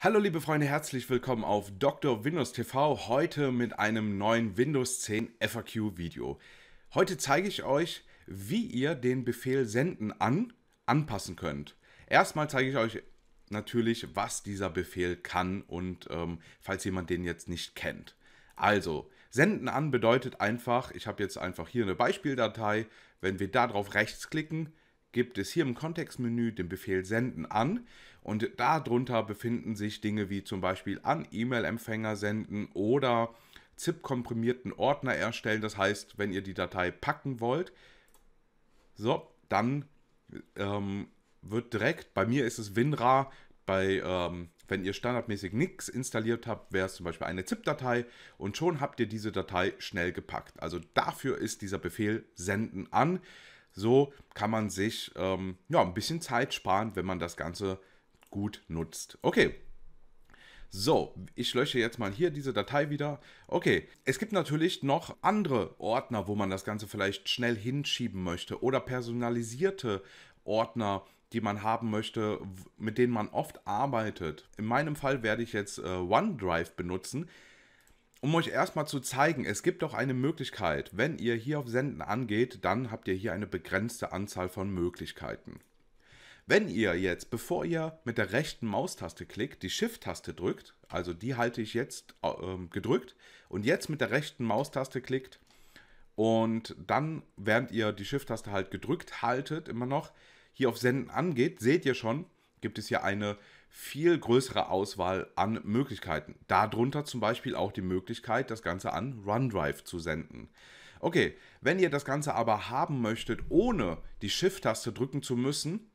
Hallo liebe Freunde, herzlich willkommen auf Dr. Windows TV, heute mit einem neuen Windows 10 FAQ Video. Heute zeige ich euch, wie ihr den Befehl senden an anpassen könnt. Erstmal zeige ich euch natürlich, was dieser Befehl kann und ähm, falls jemand den jetzt nicht kennt. Also, senden an bedeutet einfach, ich habe jetzt einfach hier eine Beispieldatei, wenn wir da drauf rechts klicken, gibt es hier im Kontextmenü den Befehl Senden an und darunter befinden sich Dinge wie zum Beispiel an E-Mail-Empfänger senden oder ZIP-komprimierten Ordner erstellen. Das heißt, wenn ihr die Datei packen wollt, so, dann ähm, wird direkt, bei mir ist es WinRAR, bei, ähm, wenn ihr standardmäßig nichts installiert habt, wäre es zum Beispiel eine ZIP-Datei und schon habt ihr diese Datei schnell gepackt. Also dafür ist dieser Befehl Senden an. So kann man sich ähm, ja, ein bisschen Zeit sparen, wenn man das Ganze gut nutzt. Okay. So, ich lösche jetzt mal hier diese Datei wieder. Okay, es gibt natürlich noch andere Ordner, wo man das Ganze vielleicht schnell hinschieben möchte oder personalisierte Ordner, die man haben möchte, mit denen man oft arbeitet. In meinem Fall werde ich jetzt äh, OneDrive benutzen um euch erstmal zu zeigen, es gibt auch eine Möglichkeit. Wenn ihr hier auf Senden angeht, dann habt ihr hier eine begrenzte Anzahl von Möglichkeiten. Wenn ihr jetzt, bevor ihr mit der rechten Maustaste klickt, die Shift-Taste drückt, also die halte ich jetzt äh, gedrückt, und jetzt mit der rechten Maustaste klickt und dann, während ihr die Shift-Taste halt gedrückt haltet, immer noch hier auf Senden angeht, seht ihr schon, gibt es hier eine viel größere Auswahl an Möglichkeiten. Darunter zum Beispiel auch die Möglichkeit, das Ganze an Rundrive zu senden. Okay, wenn ihr das Ganze aber haben möchtet, ohne die Shift-Taste drücken zu müssen,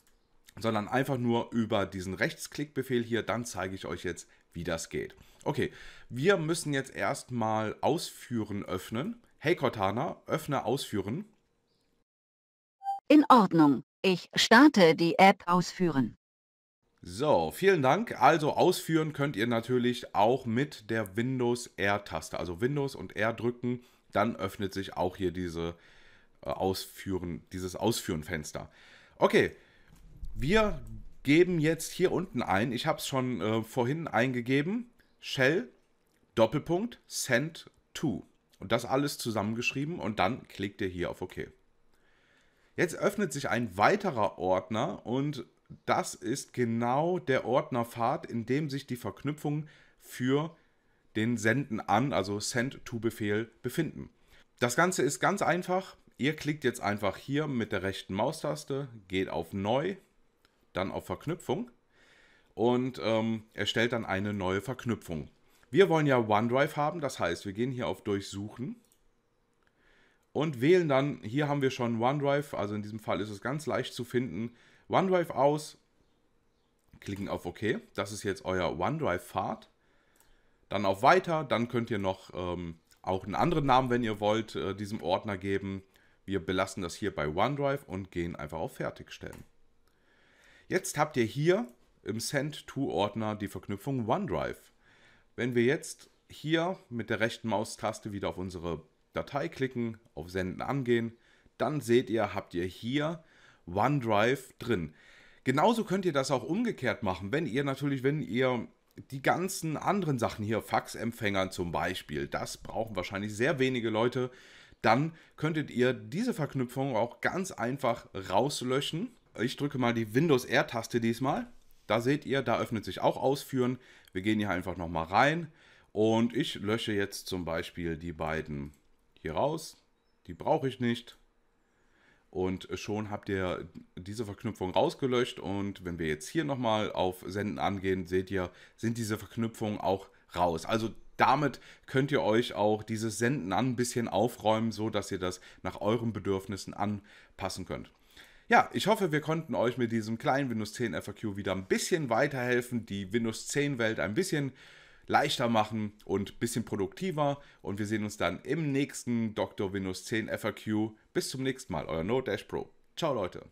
sondern einfach nur über diesen Rechtsklickbefehl hier, dann zeige ich euch jetzt, wie das geht. Okay, wir müssen jetzt erstmal Ausführen öffnen. Hey Cortana, öffne Ausführen. In Ordnung. Ich starte die App Ausführen. So, vielen Dank. Also ausführen könnt ihr natürlich auch mit der Windows R-Taste. Also Windows und R drücken, dann öffnet sich auch hier diese äh, Ausführen, dieses Ausführen-Fenster. Okay, wir geben jetzt hier unten ein. Ich habe es schon äh, vorhin eingegeben. Shell Doppelpunkt send to. Und das alles zusammengeschrieben und dann klickt ihr hier auf OK. Jetzt öffnet sich ein weiterer Ordner und das ist genau der Ordner Pfad, in dem sich die Verknüpfungen für den Senden an, also Send-to-Befehl, befinden. Das Ganze ist ganz einfach. Ihr klickt jetzt einfach hier mit der rechten Maustaste, geht auf Neu, dann auf Verknüpfung und ähm, erstellt dann eine neue Verknüpfung. Wir wollen ja OneDrive haben, das heißt, wir gehen hier auf Durchsuchen und wählen dann, hier haben wir schon OneDrive, also in diesem Fall ist es ganz leicht zu finden, OneDrive aus, klicken auf OK. Das ist jetzt euer OneDrive-Pfad. Dann auf Weiter. Dann könnt ihr noch ähm, auch einen anderen Namen, wenn ihr wollt, äh, diesem Ordner geben. Wir belassen das hier bei OneDrive und gehen einfach auf Fertigstellen. Jetzt habt ihr hier im Send-to-Ordner die Verknüpfung OneDrive. Wenn wir jetzt hier mit der rechten Maustaste wieder auf unsere Datei klicken, auf Senden angehen, dann seht ihr, habt ihr hier OneDrive drin. Genauso könnt ihr das auch umgekehrt machen, wenn ihr natürlich, wenn ihr die ganzen anderen Sachen hier, Faxempfängern zum Beispiel, das brauchen wahrscheinlich sehr wenige Leute, dann könntet ihr diese Verknüpfung auch ganz einfach rauslöschen. Ich drücke mal die Windows R-Taste diesmal. Da seht ihr, da öffnet sich auch Ausführen. Wir gehen hier einfach nochmal rein und ich lösche jetzt zum Beispiel die beiden hier raus. Die brauche ich nicht. Und schon habt ihr diese Verknüpfung rausgelöscht. Und wenn wir jetzt hier nochmal auf Senden angehen, seht ihr, sind diese Verknüpfungen auch raus. Also damit könnt ihr euch auch dieses Senden an ein bisschen aufräumen, so dass ihr das nach euren Bedürfnissen anpassen könnt. Ja, ich hoffe, wir konnten euch mit diesem kleinen Windows 10 FAQ wieder ein bisschen weiterhelfen, die Windows 10 Welt ein bisschen leichter machen und ein bisschen produktiver. Und wir sehen uns dann im nächsten Dr. Windows 10 FAQ bis zum nächsten Mal, euer No Dash Pro. Ciao Leute.